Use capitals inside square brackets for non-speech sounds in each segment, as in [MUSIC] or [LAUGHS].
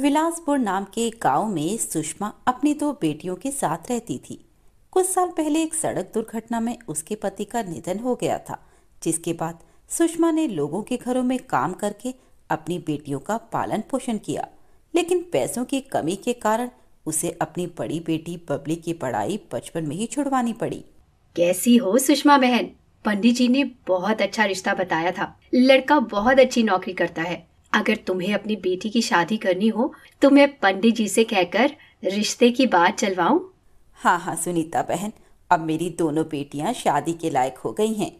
विलासपुर नाम के गांव में सुषमा अपनी दो बेटियों के साथ रहती थी कुछ साल पहले एक सड़क दुर्घटना में उसके पति का निधन हो गया था जिसके बाद सुषमा ने लोगों के घरों में काम करके अपनी बेटियों का पालन पोषण किया लेकिन पैसों की कमी के कारण उसे अपनी बड़ी बेटी बबली की पढ़ाई बचपन में ही छुड़वानी पड़ी कैसी हो सुषमा बहन पंडित जी ने बहुत अच्छा रिश्ता बताया था लड़का बहुत अच्छी नौकरी करता है अगर तुम्हें अपनी बेटी की शादी करनी हो तो मैं पंडित जी से कहकर रिश्ते की बात चलवाऊं हाँ हाँ सुनीता बहन अब मेरी दोनों बेटियाँ शादी के लायक हो गई हैं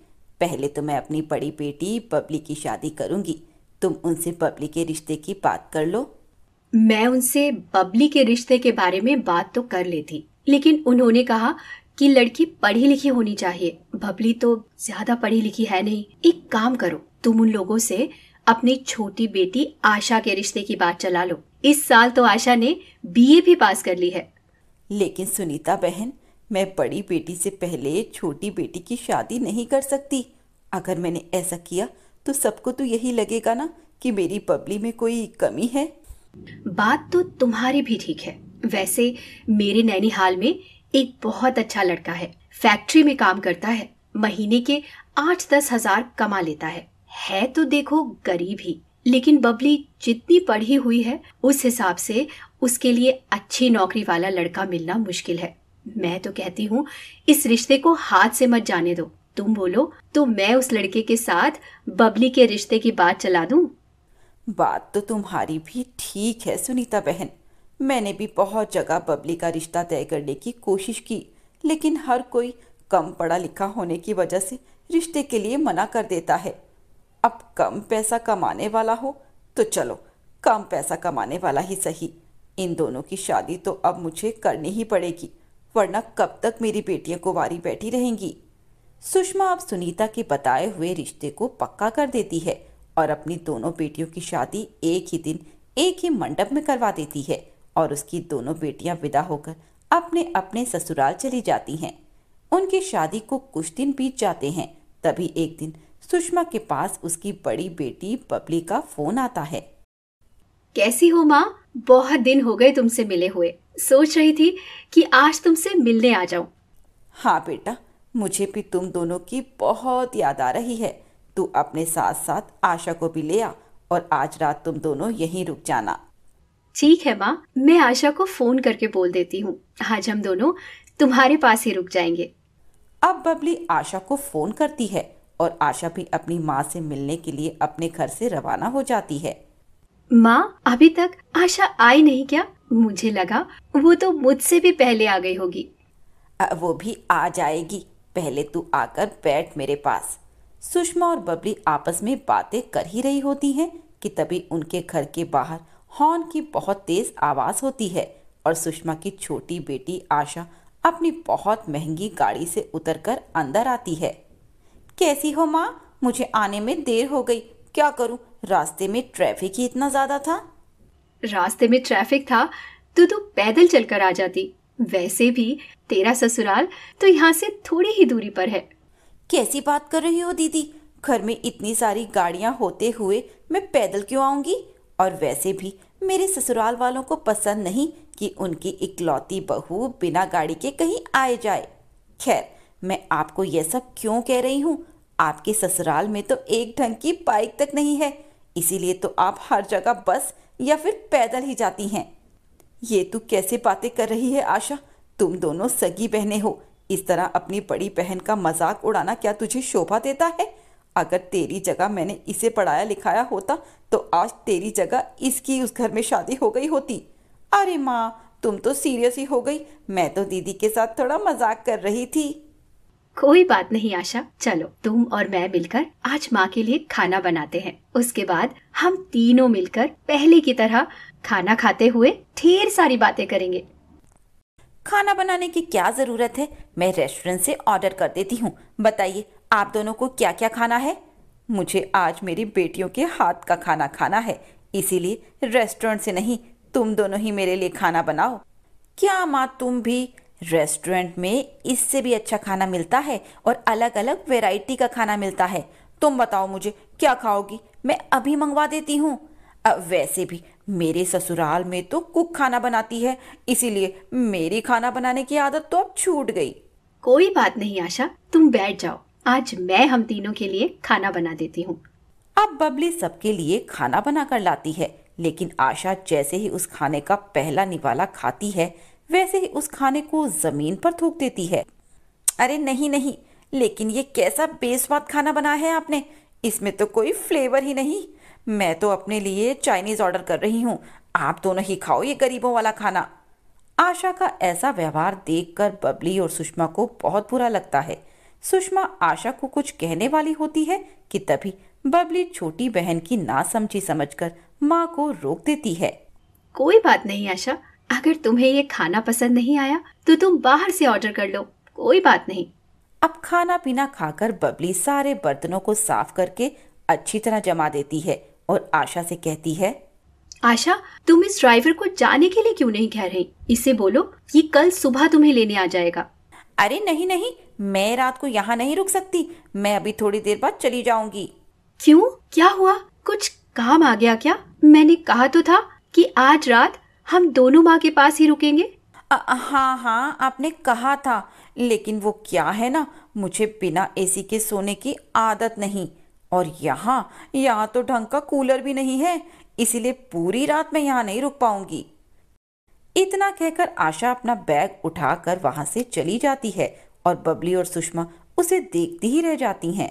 पहले तो मैं अपनी बड़ी बेटी बबली की शादी करूंगी तुम उनसे बबली के रिश्ते की बात कर लो मैं उनसे बबली के रिश्ते के बारे में बात तो कर लेती लेकिन उन्होंने कहा कि लड़की पढ़ी लिखी होनी चाहिए बबली तो ज्यादा पढ़ी लिखी है नहीं एक काम करो तुम उन लोगों से अपनी छोटी बेटी आशा के रिश्ते की बात चला लो इस साल तो आशा ने बीए भी पास कर ली है लेकिन सुनीता बहन मैं बड़ी बेटी से पहले छोटी बेटी की शादी नहीं कर सकती अगर मैंने ऐसा किया तो सबको तो यही लगेगा ना कि मेरी पब्ली में कोई कमी है बात तो तुम्हारी भी ठीक है वैसे मेरे नैनी हाल में एक बहुत अच्छा लड़का है फैक्ट्री में काम करता है महीने के आठ दस हजार कमा लेता है है तो देखो गरीब ही लेकिन बबली जितनी पढ़ी हुई है उस हिसाब से उसके लिए अच्छी नौकरी वाला लड़का मिलना मुश्किल है मैं तो कहती हूँ इस रिश्ते को हाथ से मत जाने दो तुम बोलो तो मैं उस लड़के के साथ बबली के रिश्ते की बात चला दूं बात तो तुम्हारी भी ठीक है सुनीता बहन मैंने भी बहुत जगह बबली का रिश्ता तय करने की कोशिश की लेकिन हर कोई कम पढ़ा लिखा होने की वजह से रिश्ते के लिए मना कर देता है अब कम पैसा कमाने वाला हो तो चलो कम पैसा कमाने वाला ही सही इन दोनों की शादी तो अब मुझे करनी ही पड़ेगी वरना कब तक मेरी बेटियां कुंवारी बैठी रहेंगी सुषमा अब सुनीता के बताए हुए रिश्ते को पक्का कर देती है और अपनी दोनों बेटियों की शादी एक ही दिन एक ही मंडप में करवा देती है और उसकी दोनों बेटियां विदा होकर अपने अपने ससुराल चली जाती हैं उनकी शादी को कुछ दिन बीत जाते हैं तभी एक दिन सुषमा के पास उसकी बड़ी बेटी बबली का फोन आता है कैसी हो माँ बहुत दिन हो गए तुमसे मिले हुए सोच रही थी कि आज तुमसे मिलने आ जाऊं हाँ बेटा मुझे भी तुम दोनों की बहुत याद आ रही है तू अपने साथ साथ आशा को भी ले आ और आज रात तुम दोनों यहीं रुक जाना ठीक है माँ मैं आशा को फोन करके बोल देती हूँ आज हम दोनों तुम्हारे पास ही रुक जाएंगे अब बबली आशा को फोन करती है और आशा भी अपनी माँ से मिलने के लिए अपने घर से रवाना हो जाती है माँ अभी तक आशा आई नहीं क्या मुझे लगा वो तो मुझसे भी पहले आ गई होगी वो भी आ जाएगी पहले तू आकर बैठ मेरे पास सुषमा और बबली आपस में बातें कर ही रही होती हैं कि तभी उनके घर के बाहर हॉर्न की बहुत तेज आवाज होती है और सुषमा की छोटी बेटी आशा अपनी बहुत महंगी गाड़ी से उतरकर अंदर आती है कैसी हो माँ मुझे आने में देर हो गई क्या करूँ रास्ते में ट्रैफिक ही इतना ज्यादा था रास्ते में ट्रैफिक था तो तू पैदल चलकर आ जाती वैसे भी तेरा ससुराल तो यहाँ से थोड़ी ही दूरी पर है कैसी बात कर रही हो दीदी घर में इतनी सारी गाड़ियाँ होते हुए मैं पैदल क्यों आऊंगी और वैसे भी मेरे ससुराल वालों को पसंद नहीं कि उनकी इकलौती बहू बिना गाड़ी के कहीं आए जाए खैर मैं आपको यह सब क्यों कह रही हूँ आपके ससुराल में तो एक ढंग की बाइक तक नहीं है इसीलिए तो आप हर जगह बस या फिर पैदल ही जाती हैं ये तू कैसे बातें कर रही है आशा तुम दोनों सगी बहने हो इस तरह अपनी बड़ी बहन का मजाक उड़ाना क्या तुझे शोभा देता है अगर तेरी जगह मैंने इसे पढ़ाया लिखाया होता तो आज तेरी जगह इसकी उस घर में शादी हो गई होती अरे माँ तुम तो सीरियस ही हो गई मैं तो दीदी के साथ थोड़ा मजाक कर रही थी कोई बात नहीं आशा चलो तुम और मैं मिलकर आज माँ के लिए खाना बनाते हैं उसके बाद हम तीनों मिलकर पहले की तरह खाना खाते हुए ढेर सारी बातें करेंगे खाना बनाने की क्या जरूरत है मैं रेस्टोरेंट से ऑर्डर कर देती हूँ बताइए आप दोनों को क्या क्या खाना है मुझे आज मेरी बेटियों के हाथ का खाना खाना है इसीलिए रेस्टोरेंट से नहीं तुम दोनों ही मेरे लिए खाना बनाओ क्या माँ तुम भी रेस्टोरेंट में इससे भी अच्छा खाना मिलता है और अलग अलग वेराइटी का खाना मिलता है तुम बताओ मुझे क्या खाओगी मैं अभी मंगवा देती हूँ वैसे भी मेरे ससुराल में तो कुक खाना बनाती है इसीलिए मेरी खाना बनाने की आदत तो अब छूट गई कोई बात नहीं आशा तुम बैठ जाओ आज मैं हम तीनों के लिए खाना बना देती हूँ अब बबली सबके लिए खाना बना कर लाती है लेकिन आशा जैसे ही उस खाने का पहला निवाला खाती है वैसे ही उस खाने को जमीन पर थूक देती है अरे नहीं नहीं लेकिन ये कैसा बेस्वाद खाना बना है आपने इसमें तो कोई फ्लेवर ही नहीं मैं तो अपने लिए चाइनीज ऑर्डर कर रही हूँ आप दोनों ही खाओ ये गरीबों वाला खाना आशा का ऐसा व्यवहार देखकर बबली और सुषमा को बहुत बुरा लगता है सुषमा आशा को कुछ कहने वाली होती है कि तभी बबली छोटी बहन की ना नासमझी समझकर माँ को रोक देती है कोई बात नहीं आशा अगर तुम्हें ये खाना पसंद नहीं आया तो तुम बाहर से ऑर्डर कर लो कोई बात नहीं अब खाना पीना खाकर बबली सारे बर्तनों को साफ करके अच्छी तरह जमा देती है और आशा से कहती है आशा तुम इस ड्राइवर को जाने के लिए क्यों नहीं कह रही इसे बोलो ये कल सुबह तुम्हें लेने आ जाएगा अरे नहीं नहीं मैं रात को यहाँ नहीं रुक सकती मैं अभी थोड़ी देर बाद चली जाऊंगी क्यों क्या हुआ कुछ काम आ गया क्या मैंने कहा तो था कि आज रात हम दोनों माँ के पास ही रुकेंगे आ, हाँ हाँ आपने कहा था लेकिन वो क्या है ना मुझे बिना एसी के सोने की आदत नहीं और यहाँ यहाँ तो ढंग का कूलर भी नहीं है इसीलिए पूरी रात मैं यहाँ नहीं रुक पाऊंगी इतना कहकर आशा अपना बैग उठाकर वहां से चली जाती है और बबली और सुषमा उसे देखती ही रह जाती हैं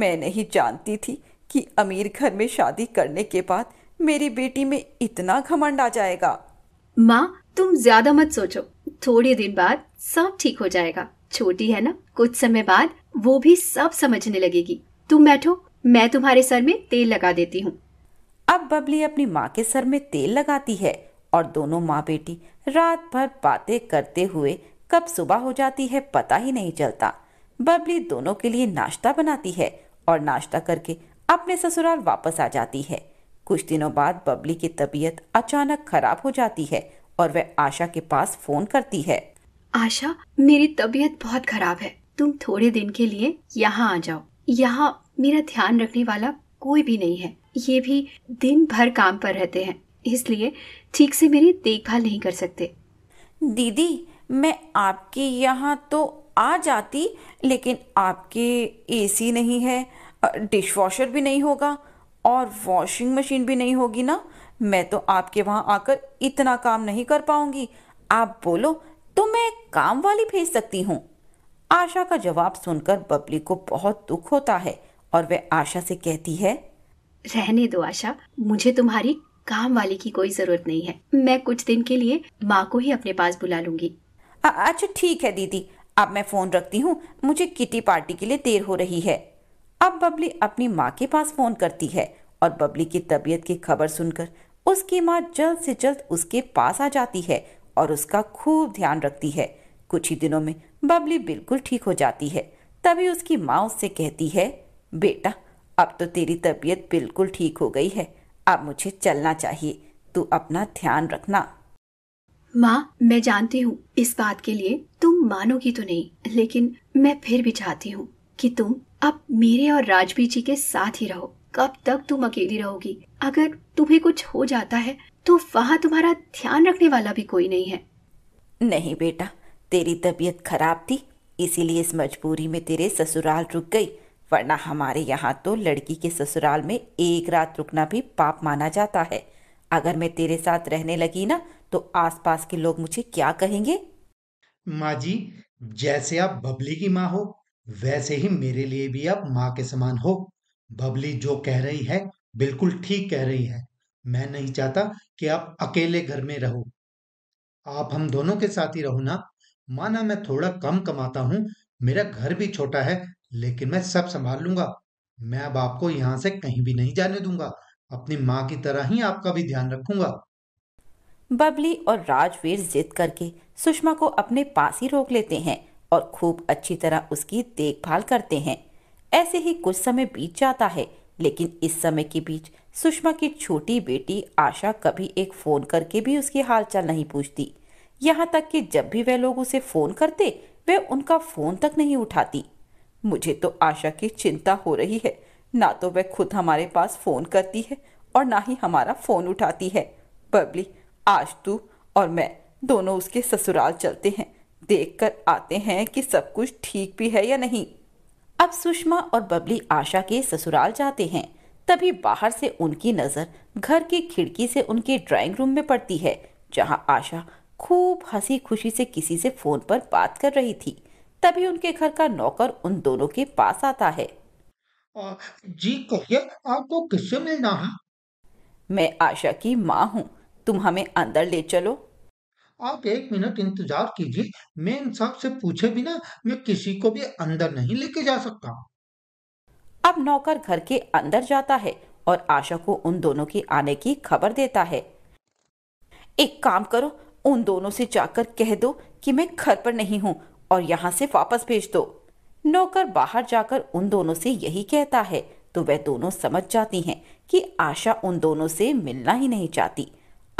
मैं नहीं जानती थी कि अमीर घर में शादी करने के बाद मेरी बेटी में इतना घमंड आ जाएगा माँ तुम ज्यादा मत सोचो थोड़े दिन बाद सब ठीक हो जाएगा छोटी है ना कुछ समय बाद वो भी सब समझने लगेगी तुम बैठो मैं तुम्हारे सर में तेल लगा देती हूँ अब बबली अपनी माँ के सर में तेल लगाती है और दोनों माँ बेटी रात भर बातें करते हुए कब सुबह हो जाती है पता ही नहीं चलता बबली दोनों के लिए नाश्ता बनाती है और नाश्ता करके अपने ससुराल वापस आ जाती है कुछ दिनों बाद बबली की तबीयत अचानक खराब हो जाती है और वह आशा के पास फोन करती है आशा मेरी तबीयत बहुत खराब है तुम थोड़े दिन के लिए यहाँ आ जाओ यहाँ मेरा ध्यान रखने वाला कोई भी नहीं है ये भी दिन भर काम पर रहते हैं इसलिए ठीक से मेरी देखभाल नहीं कर सकते दीदी मैं आपके यहाँ तो आ जाती लेकिन आपके एसी नहीं है डिश वॉशर भी नहीं होगा और वॉशिंग मशीन भी नहीं होगी ना मैं तो आपके वहाँ आकर इतना काम नहीं कर पाऊंगी आप बोलो तो मैं काम वाली भेज सकती हूँ आशा का जवाब सुनकर बबली को बहुत दुख होता है और वह आशा से कहती है रहने दो आशा मुझे तुम्हारी काम वाली की कोई जरूरत नहीं है मैं कुछ दिन के लिए माँ को ही अपने पास बुला लूंगी अच्छा ठीक है दीदी अब मैं फोन रखती हूँ मुझे किटी पार्टी के लिए देर हो रही है अब बबली अपनी माँ के पास फोन करती है और बबली की तबीयत की खबर सुनकर उसकी माँ जल्द से जल्द उसके पास आ जाती है और उसका खूब ध्यान रखती है कुछ ही दिनों में बबली बिल्कुल ठीक हो जाती है तभी उसकी माँ उससे कहती है बेटा अब तो तेरी तबीयत बिल्कुल ठीक हो गई है अब मुझे चलना चाहिए तू अपना ध्यान रखना माँ मैं जानती हूँ इस बात के लिए तुम मानोगी तो नहीं लेकिन मैं फिर भी चाहती हूँ कि तुम अब मेरे और राजवीर जी के साथ ही रहो कब तक तुम अकेली रहोगी अगर तुम्हें कुछ हो जाता है तो वहाँ तुम्हारा ध्यान रखने वाला भी कोई नहीं है नहीं बेटा तेरी तबीयत खराब थी इसीलिए इस मजबूरी में तेरे ससुराल रुक गई वरना हमारे यहाँ तो लड़की के ससुराल में एक रात रुकना भी पाप माना जाता है अगर मैं तेरे साथ रहने लगी ना तो आसपास के लोग मुझे क्या कहेंगे माँ जी जैसे आप बबली की माँ हो वैसे ही मेरे लिए भी आप माँ के समान हो बबली जो कह रही है बिल्कुल ठीक कह रही है मैं नहीं चाहता कि आप अकेले घर में रहो आप हम दोनों के साथ ही रहो ना माना मैं थोड़ा कम कमाता हूँ मेरा घर भी छोटा है लेकिन मैं सब संभाल लूंगा मैं अब आपको यहाँ से कहीं भी नहीं जाने दूंगा अपनी माँ की तरह ही आपका भी ध्यान रखूंगा बबली और राजवीर जिद करके सुषमा को अपने पास ही रोक लेते हैं और खूब अच्छी तरह उसकी देखभाल करते हैं ऐसे ही कुछ समय बीत जाता है लेकिन इस समय के बीच सुषमा की छोटी बेटी आशा कभी एक फ़ोन करके भी उसकी हालचाल नहीं पूछती यहाँ तक कि जब भी वे लोग उसे फ़ोन करते वे उनका फ़ोन तक नहीं उठाती मुझे तो आशा की चिंता हो रही है ना तो वह खुद हमारे पास फ़ोन करती है और ना ही हमारा फ़ोन उठाती है बबली आज तू और मैं दोनों उसके ससुराल चलते हैं देखकर आते हैं कि सब कुछ ठीक भी है या नहीं अब सुषमा और बबली आशा के ससुराल जाते हैं तभी बाहर से उनकी नज़र घर की खिड़की से उनके ड्राइंग रूम में पड़ती है जहां आशा खूब हंसी खुशी से किसी से फ़ोन पर बात कर रही थी तभी उनके घर का नौकर उन दोनों के पास आता है जी कहिए आपको किससे मिलना है मैं आशा की माँ हूँ तुम हमें अंदर ले चलो आप एक मिनट इंतजार कीजिए मैं इन सब से पूछे बिना मैं किसी को भी अंदर नहीं लेके जा सकता अब नौकर घर के अंदर जाता है और आशा को उन दोनों के आने की खबर देता है एक काम करो उन दोनों से जाकर कह दो कि मैं घर पर नहीं हूँ और यहाँ से वापस भेज दो नौकर बाहर जाकर उन दोनों से यही कहता है तो वह दोनों समझ जाती हैं कि आशा उन दोनों से मिलना ही नहीं चाहती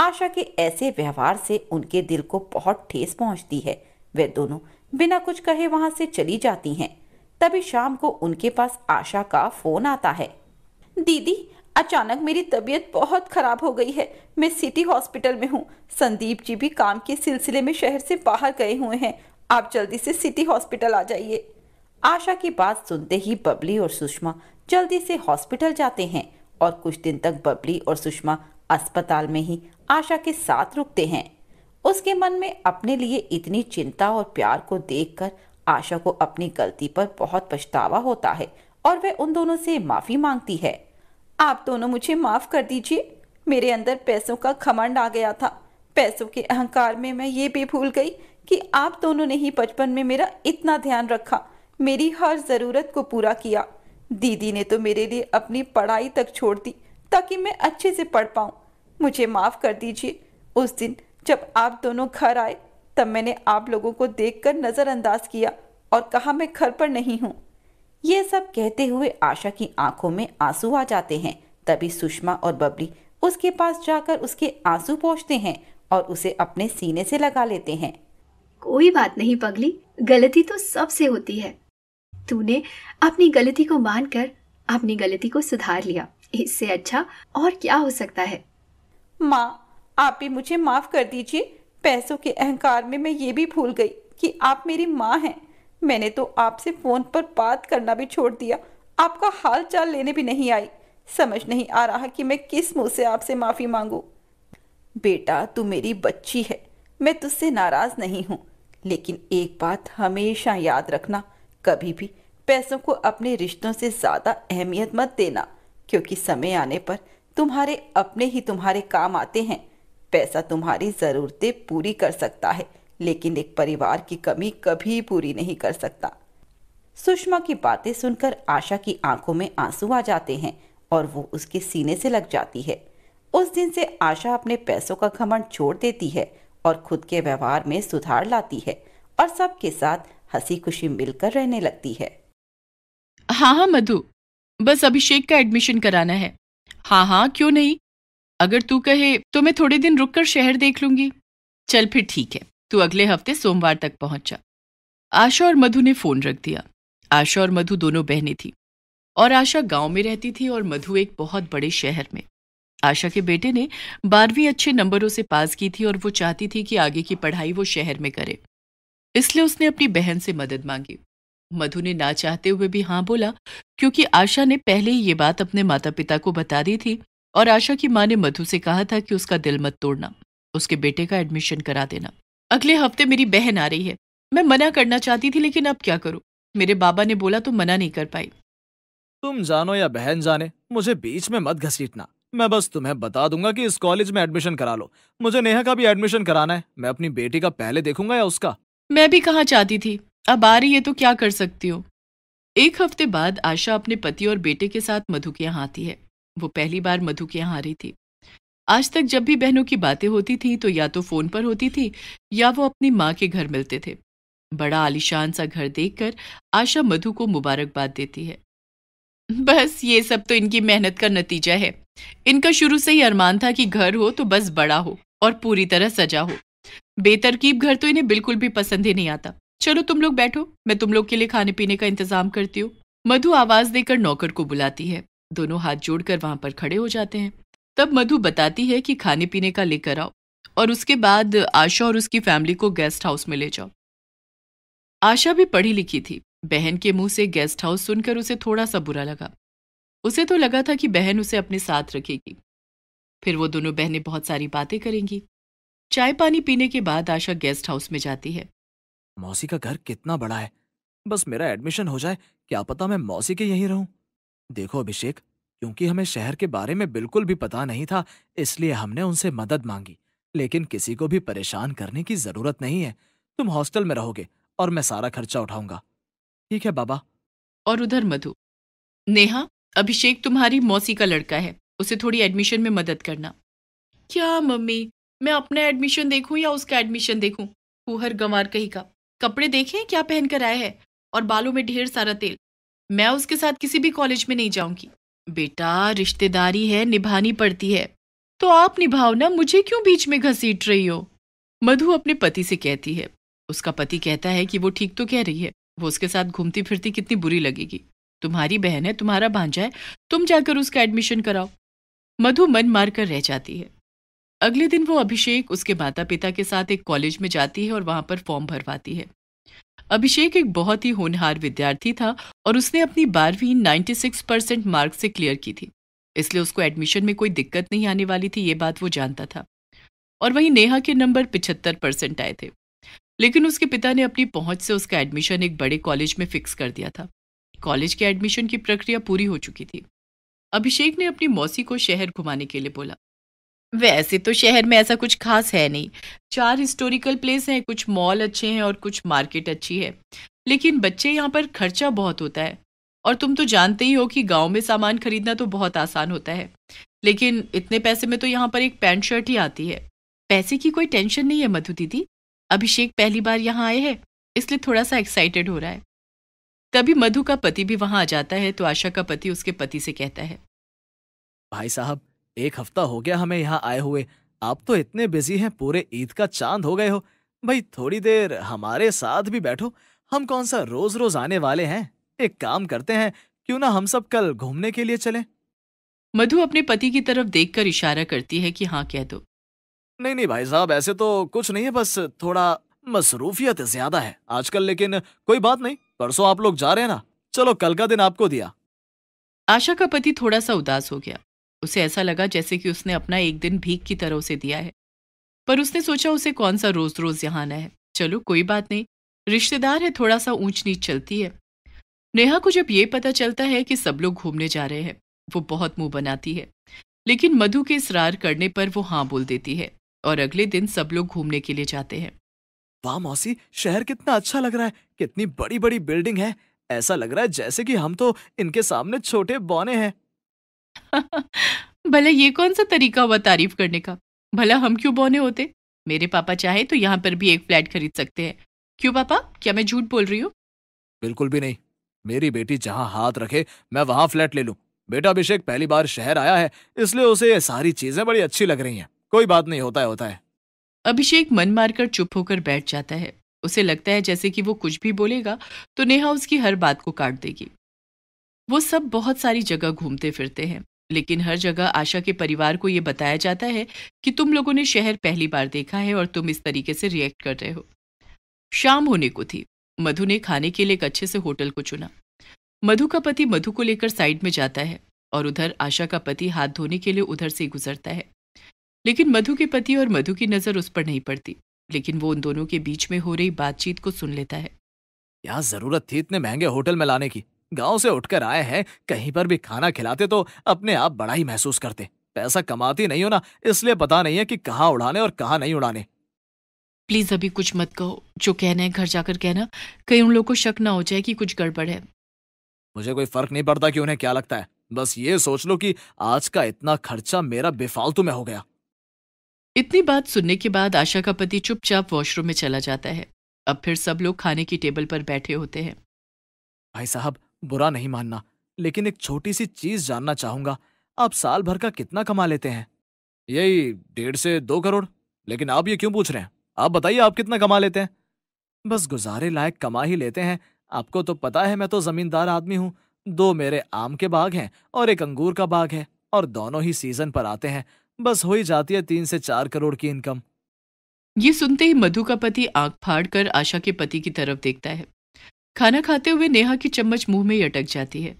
आशा के ऐसे व्यवहार से उनके दिल को बहुत ठेस पहुंचती है वे दोनों बिना कुछ कहे वहां से चली जाती हैं। तभी शाम को उनके पास आशा का फोन आता है दीदी अचानक मेरी तबीयत बहुत खराब हो गई है मैं सिटी हॉस्पिटल में हूँ संदीप जी भी काम के सिलसिले में शहर से बाहर गए हुए हैं आप जल्दी से सिटी हॉस्पिटल आ जाइए आशा की बात सुनते ही बबली और सुषमा जल्दी से हॉस्पिटल जाते हैं और कुछ दिन तक बबली और सुषमा अस्पताल में ही आशा के साथ रुकते हैं उसके मन में अपने लिए इतनी चिंता और प्यार को देखकर आशा को अपनी गलती पर बहुत पछतावा होता है और वह उन दोनों से माफी मांगती है आप दोनों मुझे माफ कर दीजिए मेरे अंदर पैसों का खमंड आ गया था पैसों के अहंकार में मैं ये भी भूल गई कि आप दोनों ने ही बचपन में मेरा इतना ध्यान रखा मेरी हर ज़रूरत को पूरा किया दीदी ने तो मेरे लिए अपनी पढ़ाई तक छोड़ दी ताकि मैं अच्छे से पढ़ पाऊँ मुझे माफ़ कर दीजिए उस दिन जब आप दोनों घर आए तब मैंने आप लोगों को देखकर नज़रअंदाज किया और कहा मैं घर पर नहीं हूँ ये सब कहते हुए आशा की आंखों में आंसू आ जाते हैं तभी सुषमा और बबली उसके पास जाकर उसके आंसू पहुँचते हैं और उसे अपने सीने से लगा लेते हैं कोई बात नहीं पगली गलती तो सबसे होती है तूने अपनी गलती को मानकर अपनी गलती को सुधार लिया इससे अच्छा और क्या हो सकता है माँ आप भी मुझे माफ़ कर दीजिए पैसों के अहंकार में मैं ये भी भूल गई कि आप मेरी माँ हैं मैंने तो आपसे फ़ोन पर बात करना भी छोड़ दिया आपका हाल चाल लेने भी नहीं आई समझ नहीं आ रहा कि मैं किस मुंह से आपसे माफ़ी मांगू बेटा तू मेरी बच्ची है मैं तुझसे नाराज़ नहीं हूँ लेकिन एक बात हमेशा याद रखना कभी भी पैसों को अपने रिश्तों से ज़्यादा अहमियत मत देना क्योंकि समय आने पर तुम्हारे अपने ही तुम्हारे काम आते हैं पैसा तुम्हारी ज़रूरतें पूरी कर सकता है लेकिन एक परिवार की कमी कभी पूरी नहीं कर सकता सुषमा की बातें सुनकर आशा की आंखों में आंसू आ जाते हैं और वो उसके सीने से लग जाती है उस दिन से आशा अपने पैसों का घमंड छोड़ देती है और खुद के व्यवहार में सुधार लाती है और सबके साथ हंसी खुशी मिलकर रहने लगती है हाँ हाँ मधु बस अभिषेक का एडमिशन कराना है हाँ हाँ क्यों नहीं अगर तू कहे तो मैं थोड़े दिन रुककर शहर देख लूंगी चल फिर ठीक है तू अगले हफ्ते सोमवार तक पहुंचा आशा और मधु ने फोन रख दिया आशा और मधु दोनों बहनें थी और आशा गांव में रहती थी और मधु एक बहुत बड़े शहर में आशा के बेटे ने बारहवीं अच्छे नंबरों से पास की थी और वो चाहती थी कि आगे की पढ़ाई वो शहर में करे इसलिए उसने अपनी बहन से मदद मांगी मधु ने ना चाहते हुए भी हाँ बोला क्योंकि आशा ने पहले ही ये बात अपने माता पिता को बता दी थी और आशा की माँ ने मधु से कहा था कि उसका दिल मत तोड़ना उसके बेटे का एडमिशन करा देना अगले हफ्ते मेरी बहन आ रही है मैं मना करना चाहती थी लेकिन अब क्या करूं मेरे बाबा ने बोला तो मना नहीं कर पाई तुम जानो या बहन जाने मुझे बीच में मत घसीटना मैं बस तुम्हें बता दूंगा कि इस कॉलेज में एडमिशन करा लो मुझे नेहा का भी एडमिशन कराना है मैं अपनी बेटी का पहले देखूंगा या उसका मैं भी कहाँ चाहती थी अब आ रही है तो क्या कर सकती हो एक हफ्ते बाद आशा अपने पति और बेटे के साथ मधु के यहाँ आती है वो पहली बार मधु के यहाँ आ रही थी आज तक जब भी बहनों की बातें होती थी तो या तो फोन पर होती थी या वो अपनी माँ के घर मिलते थे बड़ा आलिशान सा घर देखकर आशा मधु को मुबारकबाद देती है बस ये सब तो इनकी मेहनत का नतीजा है इनका शुरू से ही अरमान था कि घर हो तो बस बड़ा हो और पूरी तरह सजा हो बेतरकीब घर तो इन्हें बिल्कुल भी पसंद ही नहीं आता चलो तुम लोग बैठो मैं तुम लोग के लिए खाने पीने का इंतजाम करती हूँ मधु आवाज देकर नौकर को बुलाती है दोनों हाथ जोड़कर वहां पर खड़े हो जाते हैं तब मधु बताती है कि खाने पीने का लेकर आओ और उसके बाद आशा और उसकी फैमिली को गेस्ट हाउस में ले जाओ आशा भी पढ़ी लिखी थी बहन के मुंह से गेस्ट हाउस सुनकर उसे थोड़ा सा बुरा लगा उसे तो लगा था कि बहन उसे अपने साथ रखेगी फिर वो दोनों बहनें बहुत सारी बातें करेंगी चाय पानी पीने के बाद आशा गेस्ट हाउस में जाती है मौसी का घर कितना बड़ा है बस मेरा एडमिशन हो जाए क्या पता मैं मौसी के यहीं रहूं देखो अभिषेक क्योंकि हमें शहर के बारे में बिल्कुल भी पता नहीं था इसलिए हमने उनसे मदद मांगी लेकिन किसी को भी परेशान करने की जरूरत नहीं है तुम हॉस्टल में रहोगे और मैं सारा खर्चा उठाऊंगा ठीक है बाबा और उधर मधु नेहा अभिषेक तुम्हारी मौसी का लड़का है उसे थोड़ी एडमिशन में मदद करना क्या मम्मी मैं अपना एडमिशन देखूं या उसका एडमिशन देखूं कुहर गंवार कही का कपड़े देखे क्या पहनकर आए हैं और बालों में ढेर सारा तेल मैं उसके साथ किसी भी कॉलेज में नहीं जाऊंगी बेटा रिश्तेदारी है निभानी पड़ती है तो आप निभाओ ना मुझे क्यों बीच में घसीट रही हो मधु अपने पति से कहती है उसका पति कहता है कि वो ठीक तो कह रही है वो उसके साथ घूमती फिरती कितनी बुरी लगेगी तुम्हारी बहन है तुम्हारा भांजा है तुम जाकर उसका एडमिशन कराओ मधु मन मार कर रह जाती है अगले दिन वो अभिषेक उसके माता पिता के साथ एक कॉलेज में जाती है और वहां पर फॉर्म भरवाती है अभिषेक एक बहुत ही होनहार विद्यार्थी था और उसने अपनी बारहवीं 96 परसेंट मार्क्स से क्लियर की थी इसलिए उसको एडमिशन में कोई दिक्कत नहीं आने वाली थी ये बात वो जानता था और वहीं नेहा के नंबर पिछहत्तर परसेंट आए थे लेकिन उसके पिता ने अपनी पहुंच से उसका एडमिशन एक बड़े कॉलेज में फिक्स कर दिया था कॉलेज के एडमिशन की प्रक्रिया पूरी हो चुकी थी अभिषेक ने अपनी मौसी को शहर घुमाने के लिए बोला वैसे तो शहर में ऐसा कुछ खास है नहीं चार हिस्टोरिकल प्लेस हैं कुछ मॉल अच्छे हैं और कुछ मार्केट अच्छी है लेकिन बच्चे यहाँ पर खर्चा बहुत होता है और तुम तो जानते ही हो कि गांव में सामान खरीदना तो बहुत आसान होता है लेकिन इतने पैसे में तो यहाँ पर एक पैंट शर्ट ही आती है पैसे की कोई टेंशन नहीं है मधु दीदी अभिषेक पहली बार यहाँ आए हैं इसलिए थोड़ा सा एक्साइटेड हो रहा है तभी मधु का पति भी वहां आ जाता है तो आशा का पति उसके पति से कहता है भाई साहब एक हफ्ता हो गया हमें यहाँ आए हुए आप तो इतने बिजी हैं पूरे ईद का चांद हो गए हो भाई थोड़ी देर हमारे साथ भी बैठो हम कौन सा रोज रोज आने वाले हैं एक काम करते हैं क्यों ना हम सब कल घूमने के लिए चलें मधु अपने पति की तरफ देखकर इशारा करती है कि हाँ कह दो नहीं नहीं भाई साहब ऐसे तो कुछ नहीं है बस थोड़ा मसरूफियत ज्यादा है आजकल लेकिन कोई बात नहीं परसों आप लोग जा रहे हैं ना चलो कल का दिन आपको दिया आशा का पति थोड़ा सा उदास हो गया उसे ऐसा लगा जैसे कि उसने अपना एक दिन भीख की तरह उसे दिया है पर उसने सोचा उसे कौन सा रोज रोज यहाँ आना है चलो कोई बात नहीं रिश्तेदार है थोड़ा सा ऊंच नीच चलती है नेहा को जब ये पता चलता है कि सब लोग घूमने जा रहे हैं वो बहुत मुंह बनाती है लेकिन मधु के इसरार करने पर वो हाँ बोल देती है और अगले दिन सब लोग घूमने के लिए जाते हैं वाह मौसी शहर कितना अच्छा लग रहा है कितनी बड़ी बड़ी बिल्डिंग है ऐसा लग रहा है जैसे कि हम तो इनके सामने छोटे बौने हैं [LAUGHS] भला ये कौन सा तरीका हुआ तारीफ करने का भला हम क्यों बौने होते मेरे पापा चाहे तो यहाँ पर भी एक फ्लैट खरीद सकते हैं क्यों पापा क्या मैं झूठ बोल रही हूँ बिल्कुल भी नहीं मेरी बेटी जहाँ हाथ रखे मैं वहाँ फ्लैट ले लूँ बेटा अभिषेक पहली बार शहर आया है इसलिए उसे ये सारी चीजें बड़ी अच्छी लग रही हैं कोई बात नहीं होता है होता है अभिषेक मन मारकर चुप होकर बैठ जाता है उसे लगता है जैसे कि वो कुछ भी बोलेगा तो नेहा उसकी हर बात को काट देगी वो सब बहुत सारी जगह घूमते फिरते हैं लेकिन हर जगह आशा के परिवार को ये बताया जाता है कि तुम लोगों ने शहर पहली बार देखा है और तुम इस तरीके से रिएक्ट कर रहे हो शाम होने को थी मधु ने खाने के लिए एक अच्छे से होटल को चुना मधु का पति मधु को लेकर साइड में जाता है और उधर आशा का पति हाथ धोने के लिए उधर से गुजरता है लेकिन मधु के पति और मधु की नजर उस पर नहीं पड़ती लेकिन वो उन दोनों के बीच में हो रही बातचीत को सुन लेता है क्या जरूरत थी इतने महंगे होटल में लाने की गांव से उठकर आए हैं कहीं पर भी खाना खिलाते तो अपने आप बड़ा ही महसूस करते पैसा कमाती नहीं हो ना इसलिए पता नहीं है कि कहाँ उड़ाने और कहाँ नहीं उड़ाने प्लीज अभी कुछ मत कहो जो कहना है घर जाकर कहना कहीं उन लोगों को शक ना हो जाए कि कुछ गड़बड़ है मुझे कोई फर्क नहीं पड़ता कि उन्हें क्या लगता है बस ये सोच लो कि आज का इतना खर्चा मेरा बेफालतू में हो गया इतनी बात सुनने के बाद आशा का पति चुपचाप वॉशरूम में चला जाता है अब फिर सब लोग खाने की टेबल पर बैठे होते हैं भाई साहब बुरा नहीं मानना लेकिन एक छोटी सी चीज जानना चाहूंगा आप साल भर का कितना कमा लेते हैं यही डेढ़ से दो करोड़ लेकिन आप ये क्यों पूछ रहे हैं आप बताइए आप कितना कमा लेते हैं बस गुजारे लायक कमा ही लेते हैं आपको तो पता है मैं तो जमींदार आदमी हूँ दो मेरे आम के बाग हैं और एक अंगूर का बाग है और दोनों ही सीजन पर आते हैं बस हो ही जाती है तीन से चार करोड़ की इनकम ये सुनते ही मधु का पति आग फाड़ कर आशा के पति की तरफ देखता है खाना खाते हुए नेहा की चम्मच मुंह में अटक जाती है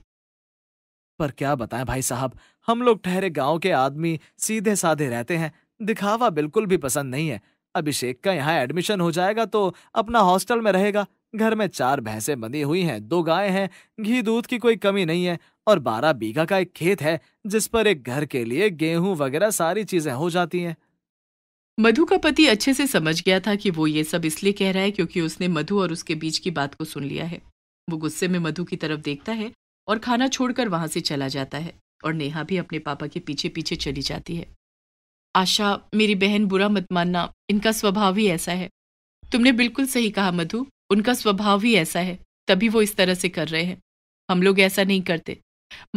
पर क्या बताएं भाई साहब हम लोग ठहरे गांव के आदमी सीधे साधे रहते हैं दिखावा बिल्कुल भी पसंद नहीं है अभिषेक का यहाँ एडमिशन हो जाएगा तो अपना हॉस्टल में रहेगा घर में चार भैंसे बंधी हुई हैं दो गाय हैं घी दूध की कोई कमी नहीं है और बारह बीघा का एक खेत है जिस पर एक घर के लिए गेहूं वगैरह सारी चीजें हो जाती हैं मधु का पति अच्छे से समझ गया था कि वो ये सब इसलिए कह रहा है क्योंकि उसने मधु और उसके बीच की बात को सुन लिया है वो गुस्से में मधु की तरफ देखता है और खाना छोड़कर वहां से चला जाता है और नेहा भी अपने पापा के पीछे पीछे चली जाती है आशा मेरी बहन बुरा मत मानना इनका स्वभाव ही ऐसा है तुमने बिल्कुल सही कहा मधु उनका स्वभाव ही ऐसा है तभी वो इस तरह से कर रहे हैं हम लोग ऐसा नहीं करते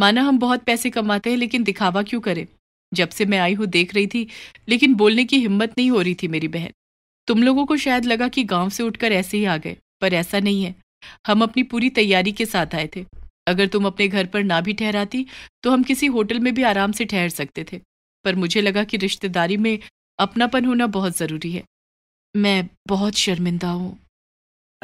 माना हम बहुत पैसे कमाते हैं लेकिन दिखावा क्यों करें जब से मैं आई हूँ देख रही थी लेकिन बोलने की हिम्मत नहीं हो रही थी मेरी बहन तुम लोगों को शायद लगा कि गांव से उठकर ऐसे ही आ गए पर ऐसा नहीं है हम अपनी पूरी तैयारी के साथ आए थे अगर तुम अपने घर पर ना भी ठहराती तो हम किसी होटल में भी आराम से ठहर सकते थे पर मुझे लगा कि रिश्तेदारी में अपनापन होना बहुत जरूरी है मैं बहुत शर्मिंदा हूँ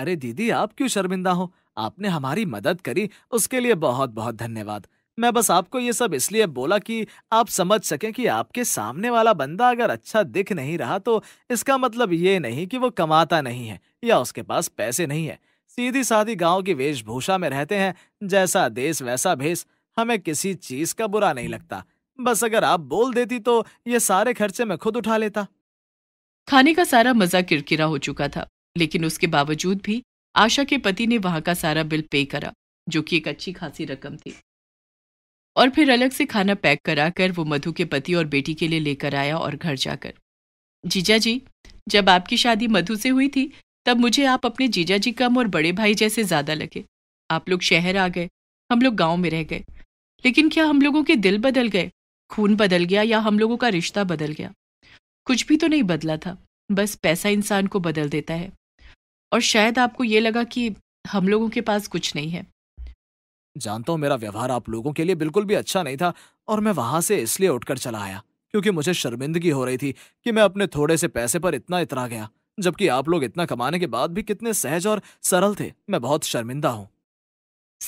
अरे दीदी आप क्यों शर्मिंदा हो आपने हमारी मदद करी उसके लिए बहुत बहुत धन्यवाद मैं बस आपको ये सब इसलिए बोला कि आप समझ सकें कि आपके सामने वाला बंदा अगर अच्छा दिख नहीं रहा तो इसका मतलब ये नहीं कि वो कमाता नहीं है या उसके पास पैसे नहीं है सीधी साधी गांव की वेशभूषा में रहते हैं जैसा देश वैसा भेस हमें किसी चीज का बुरा नहीं लगता बस अगर आप बोल देती तो ये सारे खर्चे मैं खुद उठा लेता खाने का सारा मजा किरकिरा हो चुका था लेकिन उसके बावजूद भी आशा के पति ने वहां का सारा बिल पे करा जो कि एक अच्छी खासी रकम थी और फिर अलग से खाना पैक कराकर वो मधु के पति और बेटी के लिए लेकर आया और घर जाकर जीजा जी जब आपकी शादी मधु से हुई थी तब मुझे आप अपने जीजा जी कम और बड़े भाई जैसे ज्यादा लगे आप लोग शहर आ गए हम लोग गांव में रह गए लेकिन क्या हम लोगों के दिल बदल गए खून बदल गया या हम लोगों का रिश्ता बदल गया कुछ भी तो नहीं बदला था बस पैसा इंसान को बदल देता है और शायद आपको ये लगा कि हम लोगों के पास कुछ नहीं है जानता हूँ मेरा व्यवहार आप लोगों के लिए बिल्कुल भी अच्छा नहीं था और मैं वहां से इसलिए उठकर चला आया क्योंकि मुझे शर्मिंदगी हो रही थी कि मैं अपने थोड़े से पैसे पर इतना इतरा गया जबकि आप लोग इतना कमाने के बाद भी कितने सहज और सरल थे मैं बहुत शर्मिंदा हूँ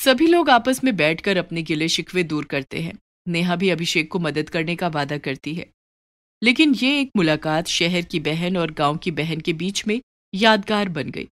सभी लोग आपस में बैठकर अपने गिले शिकवे दूर करते हैं नेहा भी अभिषेक को मदद करने का वादा करती है लेकिन ये एक मुलाकात शहर की बहन और गांव की बहन के बीच में यादगार बन गई